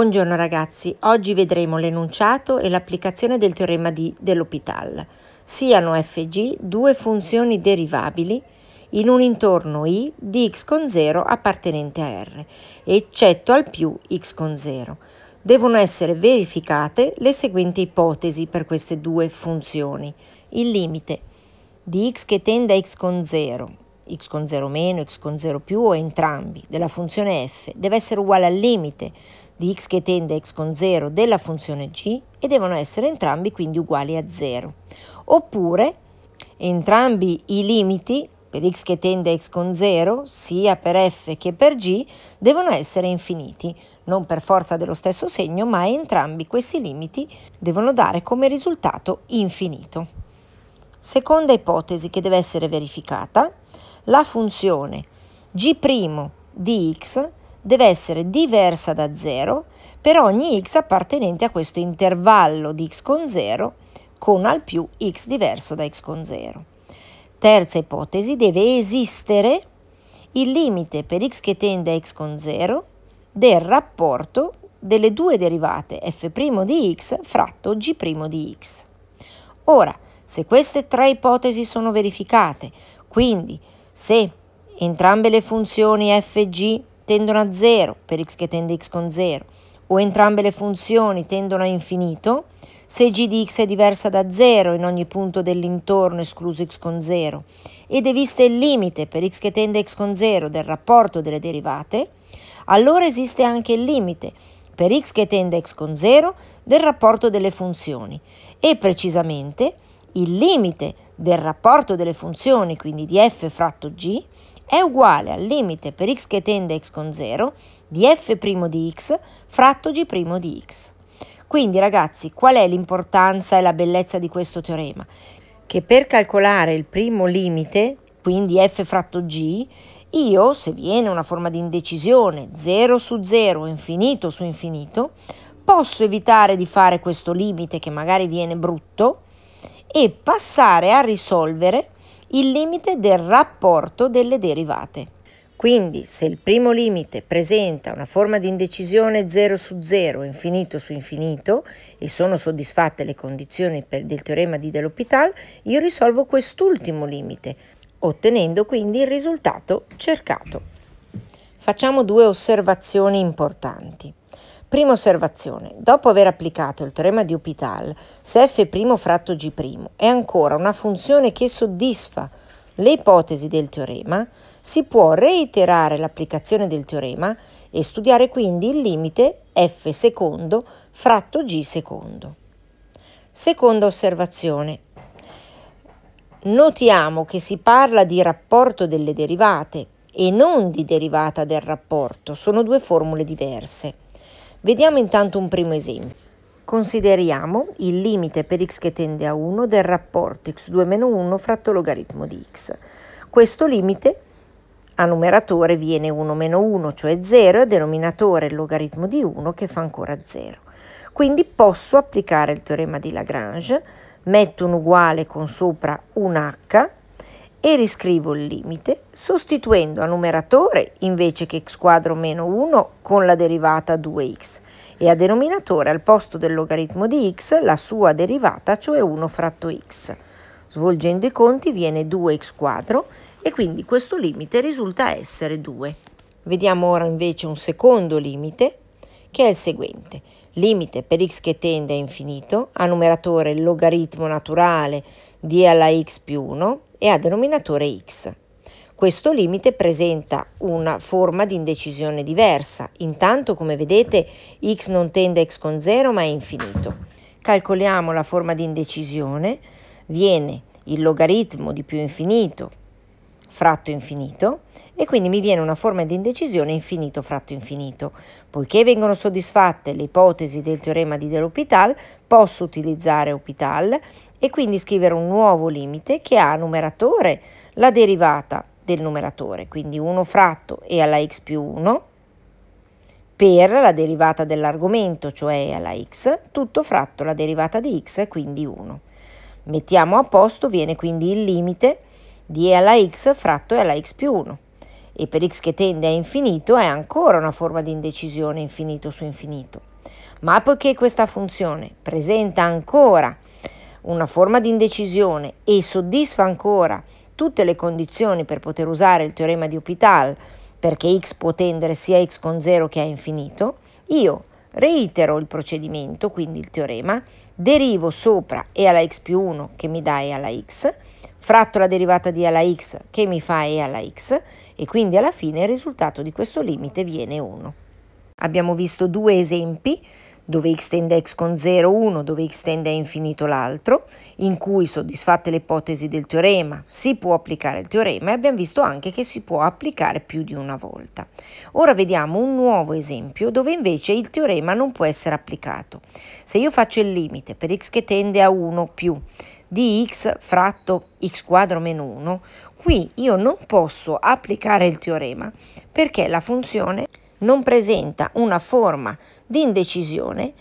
Buongiorno ragazzi, oggi vedremo l'enunciato e l'applicazione del teorema di dell'Hopital. Siano fg due funzioni derivabili in un intorno i di x con 0 appartenente a r, eccetto al più x con 0. Devono essere verificate le seguenti ipotesi per queste due funzioni. Il limite di x che tende a x con 0 x con 0 meno, x con 0 più o entrambi della funzione f deve essere uguale al limite di x che tende a x con 0 della funzione g e devono essere entrambi quindi uguali a 0. Oppure entrambi i limiti per x che tende a x con 0, sia per f che per g, devono essere infiniti, non per forza dello stesso segno, ma entrambi questi limiti devono dare come risultato infinito. Seconda ipotesi che deve essere verificata, la funzione g' di x deve essere diversa da 0 per ogni x appartenente a questo intervallo di x con 0 con al più x diverso da x con 0. Terza ipotesi, deve esistere il limite per x che tende a x con 0 del rapporto delle due derivate f' di x fratto g' di x. Ora, se queste tre ipotesi sono verificate, quindi se entrambe le funzioni f e g tendono a 0 per x che tende x con 0 o entrambe le funzioni tendono a infinito, se g di x è diversa da 0 in ogni punto dell'intorno escluso x con 0 ed è vista il limite per x che tende a x con 0 del rapporto delle derivate, allora esiste anche il limite per x che tende a x con 0 del rapporto delle funzioni e precisamente il limite del rapporto delle funzioni, quindi di f fratto g, è uguale al limite per x che tende a x con 0 di f' di x fratto g' di x. Quindi ragazzi, qual è l'importanza e la bellezza di questo teorema? Che per calcolare il primo limite, quindi f fratto g, io, se viene una forma di indecisione 0 su 0, infinito su infinito, posso evitare di fare questo limite che magari viene brutto e passare a risolvere il limite del rapporto delle derivate. Quindi se il primo limite presenta una forma di indecisione 0 su 0, infinito su infinito, e sono soddisfatte le condizioni del teorema di Dell'Hopital, io risolvo quest'ultimo limite, ottenendo quindi il risultato cercato. Facciamo due osservazioni importanti. Prima osservazione. Dopo aver applicato il teorema di Hopital, se f' fratto g' è ancora una funzione che soddisfa le ipotesi del teorema, si può reiterare l'applicazione del teorema e studiare quindi il limite f secondo fratto g secondo. Seconda osservazione. Notiamo che si parla di rapporto delle derivate e non di derivata del rapporto, sono due formule diverse. Vediamo intanto un primo esempio. Consideriamo il limite per x che tende a 1 del rapporto x2-1 fratto logaritmo di x. Questo limite a numeratore viene 1-1, cioè 0, e denominatore il logaritmo di 1 che fa ancora 0. Quindi posso applicare il teorema di Lagrange, metto un uguale con sopra un h e riscrivo il limite sostituendo a numeratore invece che x quadro meno 1 con la derivata 2x e a denominatore al posto del logaritmo di x la sua derivata cioè 1 fratto x. Svolgendo i conti viene 2x quadro e quindi questo limite risulta essere 2. Vediamo ora invece un secondo limite che è il seguente. Limite per x che tende a infinito, a numeratore il logaritmo naturale di alla x più 1 e a denominatore x. Questo limite presenta una forma di indecisione diversa. Intanto, come vedete, x non tende a x con 0 ma è infinito. Calcoliamo la forma di indecisione, viene il logaritmo di più infinito fratto infinito e quindi mi viene una forma di indecisione infinito fratto infinito. Poiché vengono soddisfatte le ipotesi del teorema di dell'Hopital, posso utilizzare Hopital e quindi scrivere un nuovo limite che ha numeratore la derivata del numeratore, quindi 1 fratto e alla x più 1 per la derivata dell'argomento, cioè alla x, tutto fratto la derivata di x, quindi 1. Mettiamo a posto, viene quindi il limite di e alla x fratto e alla x più 1 e per x che tende a infinito è ancora una forma di indecisione infinito su infinito. Ma poiché questa funzione presenta ancora una forma di indecisione e soddisfa ancora tutte le condizioni per poter usare il teorema di Hopital perché x può tendere sia a x con 0 che a infinito, io reitero il procedimento, quindi il teorema, derivo sopra e alla x più 1 che mi dà e alla x, fratto la derivata di a alla x che mi fa e alla x e quindi alla fine il risultato di questo limite viene 1. Abbiamo visto due esempi dove x tende x con 0, 1, dove x tende a infinito l'altro, in cui soddisfatte le ipotesi del teorema si può applicare il teorema e abbiamo visto anche che si può applicare più di una volta. Ora vediamo un nuovo esempio dove invece il teorema non può essere applicato. Se io faccio il limite per x che tende a 1 più di x fratto x quadro meno 1, qui io non posso applicare il teorema perché la funzione non presenta una forma di indecisione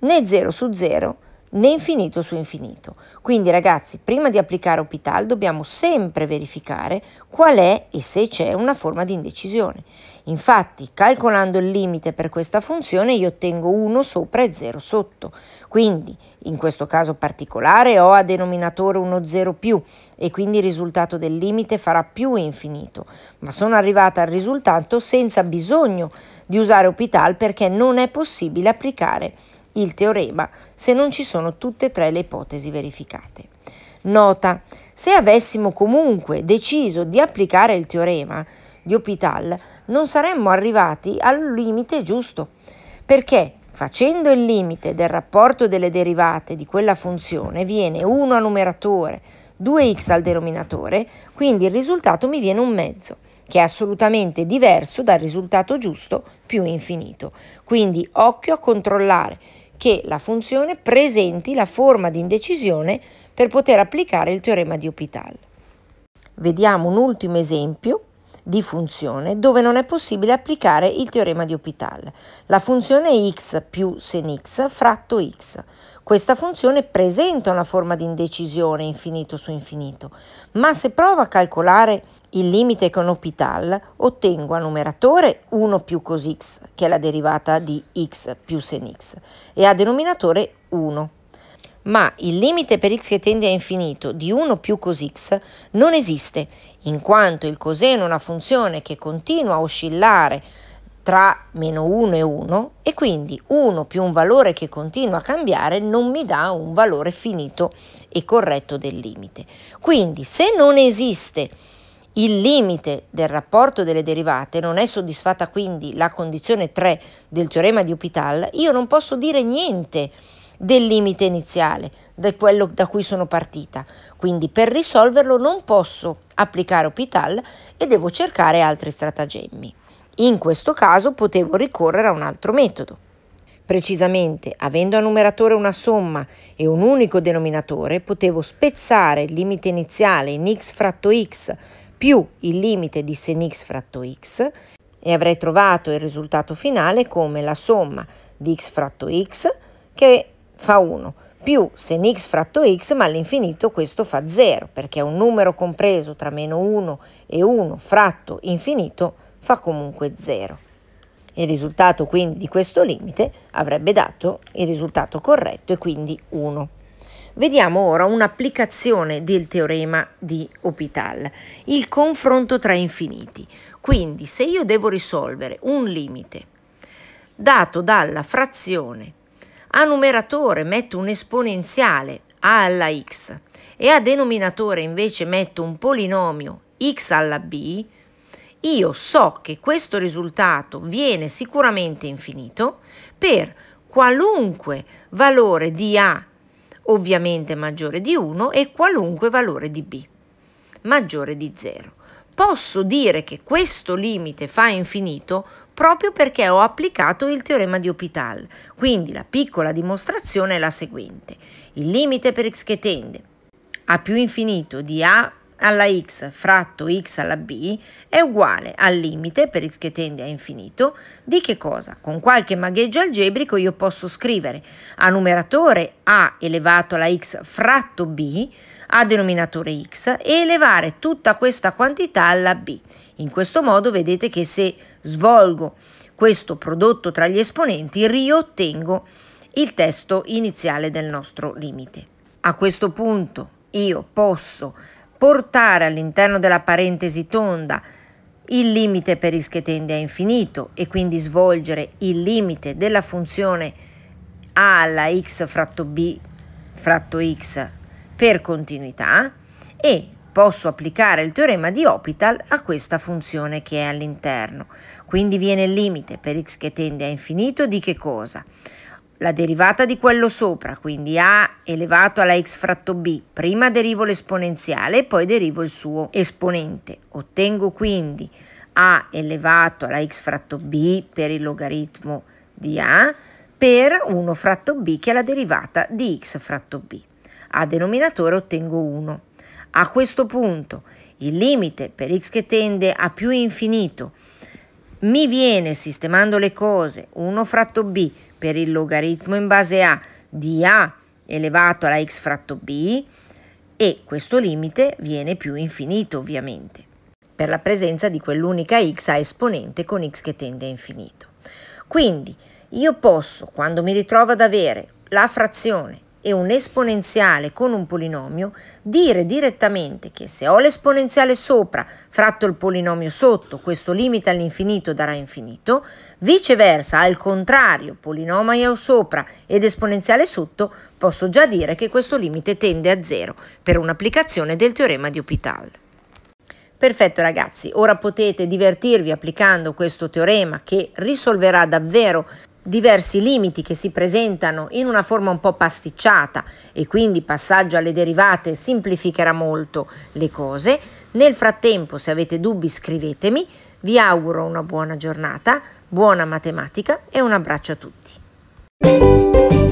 né 0 su 0 né infinito su infinito. Quindi ragazzi, prima di applicare Opital dobbiamo sempre verificare qual è e se c'è una forma di indecisione. Infatti, calcolando il limite per questa funzione, io ottengo 1 sopra e 0 sotto. Quindi, in questo caso particolare, ho a denominatore 1 0 più e quindi il risultato del limite farà più infinito. Ma sono arrivata al risultato senza bisogno di usare Opital perché non è possibile applicare il teorema se non ci sono tutte e tre le ipotesi verificate. Nota, se avessimo comunque deciso di applicare il teorema di Hopital, non saremmo arrivati al limite giusto, perché facendo il limite del rapporto delle derivate di quella funzione viene 1 al numeratore, 2x al denominatore, quindi il risultato mi viene un mezzo che è assolutamente diverso dal risultato giusto più infinito. Quindi occhio a controllare che la funzione presenti la forma di indecisione per poter applicare il teorema di Hopital. Vediamo un ultimo esempio di funzione dove non è possibile applicare il teorema di Hopital. La funzione x più sen x fratto x. Questa funzione presenta una forma di indecisione infinito su infinito, ma se provo a calcolare il limite con L'Hopital, ottengo a numeratore 1 più cos x, che è la derivata di x più sen x, e a denominatore 1. Ma il limite per x che tende a infinito di 1 più cos x non esiste, in quanto il coseno è una funzione che continua a oscillare tra meno 1 e 1 e quindi 1 più un valore che continua a cambiare non mi dà un valore finito e corretto del limite. Quindi se non esiste il limite del rapporto delle derivate non è soddisfatta quindi la condizione 3 del teorema di Hopital, io non posso dire niente del limite iniziale, da quello da cui sono partita. Quindi per risolverlo non posso applicare Hopital e devo cercare altri stratagemmi. In questo caso potevo ricorrere a un altro metodo. Precisamente, avendo a numeratore una somma e un unico denominatore, potevo spezzare il limite iniziale in x fratto x più il limite di sen x fratto x e avrei trovato il risultato finale come la somma di x fratto x che fa 1 più sen x fratto x ma all'infinito questo fa 0 perché un numero compreso tra meno 1 e 1 fratto infinito fa comunque 0. Il risultato quindi di questo limite avrebbe dato il risultato corretto e quindi 1. Vediamo ora un'applicazione del teorema di Hopital, il confronto tra infiniti. Quindi se io devo risolvere un limite dato dalla frazione a numeratore metto un esponenziale a alla x e a denominatore invece metto un polinomio x alla b, io so che questo risultato viene sicuramente infinito per qualunque valore di a ovviamente maggiore di 1, e qualunque valore di b, maggiore di 0. Posso dire che questo limite fa infinito proprio perché ho applicato il teorema di Hopital. Quindi la piccola dimostrazione è la seguente. Il limite per x che tende a più infinito di a alla x fratto x alla b è uguale al limite, per x che tende a infinito, di che cosa? Con qualche magheggio algebrico io posso scrivere a numeratore a elevato alla x fratto b a denominatore x e elevare tutta questa quantità alla b. In questo modo vedete che se svolgo questo prodotto tra gli esponenti riottengo il testo iniziale del nostro limite. A questo punto io posso portare all'interno della parentesi tonda il limite per x che tende a infinito e quindi svolgere il limite della funzione a alla x fratto b fratto x per continuità e posso applicare il teorema di Hopital a questa funzione che è all'interno. Quindi viene il limite per x che tende a infinito di che cosa? La derivata di quello sopra, quindi a elevato alla x fratto b, prima derivo l'esponenziale e poi derivo il suo esponente. Ottengo quindi a elevato alla x fratto b per il logaritmo di a per 1 fratto b che è la derivata di x fratto b. A denominatore ottengo 1. A questo punto il limite per x che tende a più infinito mi viene, sistemando le cose, 1 fratto b per il logaritmo in base a di a elevato alla x fratto b e questo limite viene più infinito ovviamente per la presenza di quell'unica x a esponente con x che tende a infinito. Quindi io posso, quando mi ritrovo ad avere la frazione e un esponenziale con un polinomio, dire direttamente che se ho l'esponenziale sopra fratto il polinomio sotto, questo limite all'infinito darà infinito, viceversa al contrario, polinomio sopra ed esponenziale sotto, posso già dire che questo limite tende a zero per un'applicazione del teorema di Hopital. Perfetto ragazzi, ora potete divertirvi applicando questo teorema che risolverà davvero diversi limiti che si presentano in una forma un po' pasticciata e quindi il passaggio alle derivate semplificherà molto le cose. Nel frattempo, se avete dubbi, scrivetemi. Vi auguro una buona giornata, buona matematica e un abbraccio a tutti.